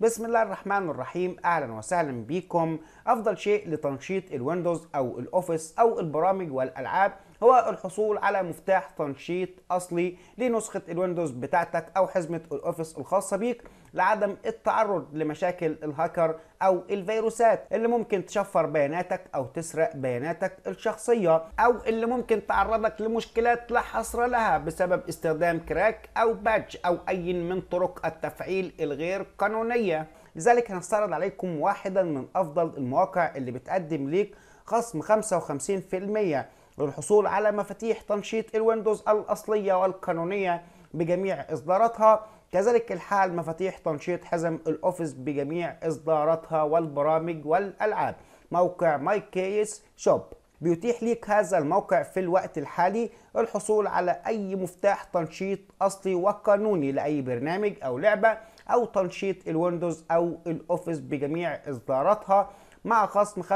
بسم الله الرحمن الرحيم اهلا وسهلا بكم افضل شيء لتنشيط الويندوز او الاوفيس او البرامج والالعاب هو الحصول على مفتاح تنشيط اصلي لنسخه الويندوز بتاعتك او حزمه الاوفيس الخاصه بيك لعدم التعرض لمشاكل الهاكر او الفيروسات اللي ممكن تشفر بياناتك او تسرق بياناتك الشخصيه او اللي ممكن تعرضك لمشكلات لا حصر لها بسبب استخدام كراك او باتش او اي من طرق التفعيل الغير قانونيه لذلك هنستعرض عليكم واحدا من افضل المواقع اللي بتقدم ليك خصم 55% للحصول على مفاتيح تنشيط الويندوز الأصلية والقانونية بجميع إصداراتها كذلك الحال مفاتيح تنشيط حزم الأوفيس بجميع إصداراتها والبرامج والألعاب موقع ماي كيس شوب بيتيح ليك هذا الموقع في الوقت الحالي الحصول على أي مفتاح تنشيط أصلي وقانوني لأي برنامج أو لعبة أو تنشيط الويندوز أو الأوفيس بجميع إصداراتها مع خصم 55%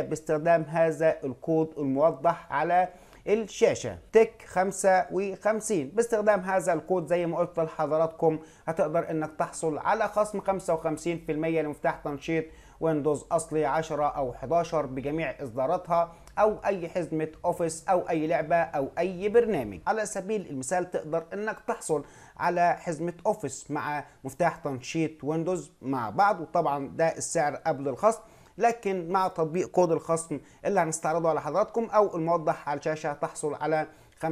باستخدام هذا الكود الموضح على الشاشة تك 55 باستخدام هذا الكود زي ما قلت لحضراتكم هتقدر انك تحصل على خصم 55% لمفتاح تنشيط ويندوز اصلي 10 او 11 بجميع اصداراتها او اي حزمه اوفيس او اي لعبه او اي برنامج على سبيل المثال تقدر انك تحصل على حزمه اوفيس مع مفتاح تنشيط ويندوز مع بعض وطبعا ده السعر قبل الخصم لكن مع تطبيق كود الخصم اللي هنستعرضه على حضراتكم او الموضح على الشاشه تحصل على 55%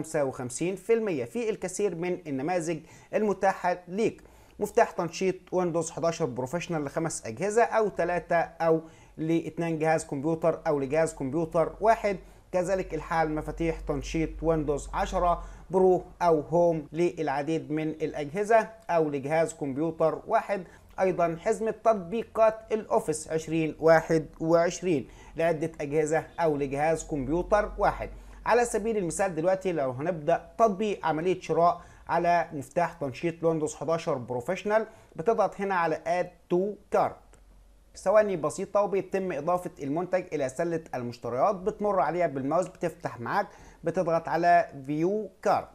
في الكثير من النماذج المتاحه ليك مفتاح تنشيط ويندوز 11 بروفيشنال لخمس اجهزه او ثلاثه او لاثنين جهاز كمبيوتر او لجهاز كمبيوتر واحد كذلك الحال مفاتيح تنشيط ويندوز 10 برو او هوم للعديد من الاجهزه او لجهاز كمبيوتر واحد ايضا حزمة تطبيقات الاوفيس 2021 لعدة اجهزة او لجهاز كمبيوتر واحد على سبيل المثال دلوقتي لو هنبدأ تطبيق عملية شراء على مفتاح تنشيط ويندوز 11 بروفيشنال بتضغط هنا على اد تو كارت ثواني بسيطة وبيتم إضافة المنتج إلى سلة المشتريات بتمر عليها بالماوس بتفتح معاك بتضغط على فيو كارد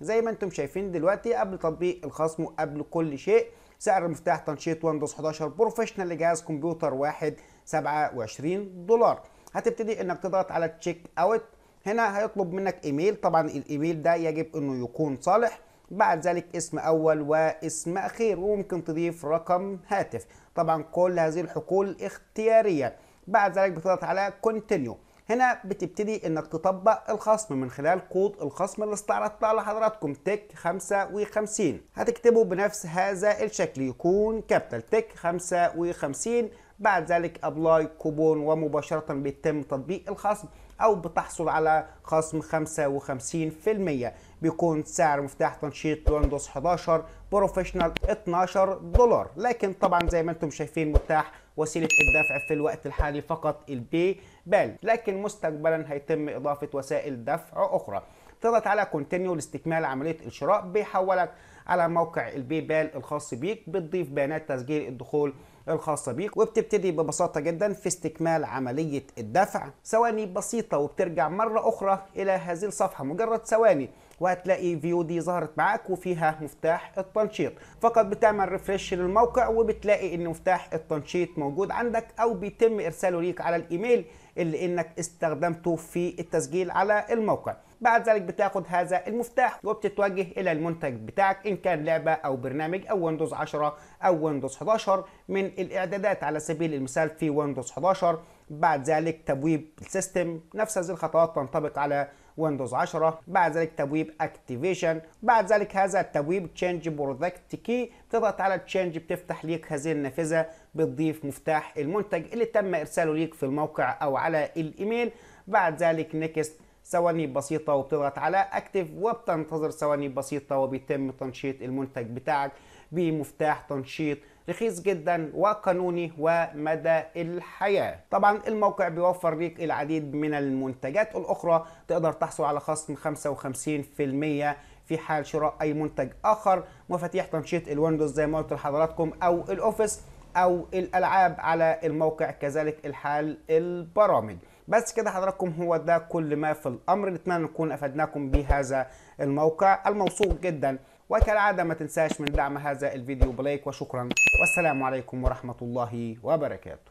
زي ما انتم شايفين دلوقتي قبل تطبيق الخصم وقبل كل شيء سعر مفتاح تنشيط ويندوز 11 بروفيشنال لجهاز كمبيوتر واحد 27 دولار هتبتدي انك تضغط على تشيك اوت هنا هيطلب منك ايميل طبعا الايميل ده يجب انه يكون صالح بعد ذلك اسم أول واسم أخير وممكن تضيف رقم هاتف طبعا كل هذه الحقول اختيارية بعد ذلك بتضغط على كونتينيو هنا بتبتدي انك تطبق الخصم من خلال كود الخصم اللي استعرضته على حضراتكم تك 55 هتكتبه بنفس هذا الشكل يكون كابيتال تك 55 بعد ذلك ابلاي كوبون ومباشره بيتم تطبيق الخصم أو بتحصل على خصم 55% بيكون سعر مفتاح تنشيط ويندوز 11 بروفيشنال 12 دولار لكن طبعا زي ما انتم شايفين متاح وسيلة الدفع في الوقت الحالي فقط البي بال لكن مستقبلا هيتم إضافة وسائل دفع أخرى تضغط على كونتينيو لاستكمال عملية الشراء بيحولك على موقع البي بال الخاص بيك بتضيف بيانات تسجيل الدخول الخاصة بيك وبتبتدي ببساطة جدا في استكمال عملية الدفع ثواني بسيطة وبترجع مرة أخرى إلى هذه الصفحة مجرد ثواني وهتلاقي فيو دي ظهرت معاك وفيها مفتاح التنشيط فقط بتعمل ريفرش للموقع وبتلاقي ان مفتاح التنشيط موجود عندك او بيتم ارساله ليك على الايميل اللي انك استخدمته في التسجيل على الموقع بعد ذلك بتاخد هذا المفتاح وبتتوجه الى المنتج بتاعك ان كان لعبه او برنامج او ويندوز 10 او ويندوز 11 من الاعدادات على سبيل المثال في ويندوز 11 بعد ذلك تبويب السيستم نفس هذه الخطوات تنطبق على ويندوز 10 بعد ذلك تبويب اكتيفيشن بعد ذلك هذا التبويب تشينج برودكت كي بتضغط على تشينج بتفتح ليك هذه النافذه بتضيف مفتاح المنتج اللي تم ارساله ليك في الموقع او على الايميل بعد ذلك نكست ثواني بسيطة وبتضغط على اكتف وبتنتظر ثواني بسيطة وبيتم تنشيط المنتج بتاعك بمفتاح تنشيط رخيص جدا وقانوني ومدى الحياة طبعا الموقع بيوفر ليك العديد من المنتجات الأخرى تقدر تحصل على خصم 55% في حال شراء أي منتج آخر مفاتيح تنشيط الويندوز زي ما قلت لحضراتكم أو الأوفيس أو الألعاب على الموقع كذلك الحال البرامج بس كده حضراتكم هو ده كل ما في الامر نتمنى نكون افدناكم بهذا الموقع الموثوق جدا وكالعاده ما تنساش من دعم هذا الفيديو بلايك وشكرا والسلام عليكم ورحمه الله وبركاته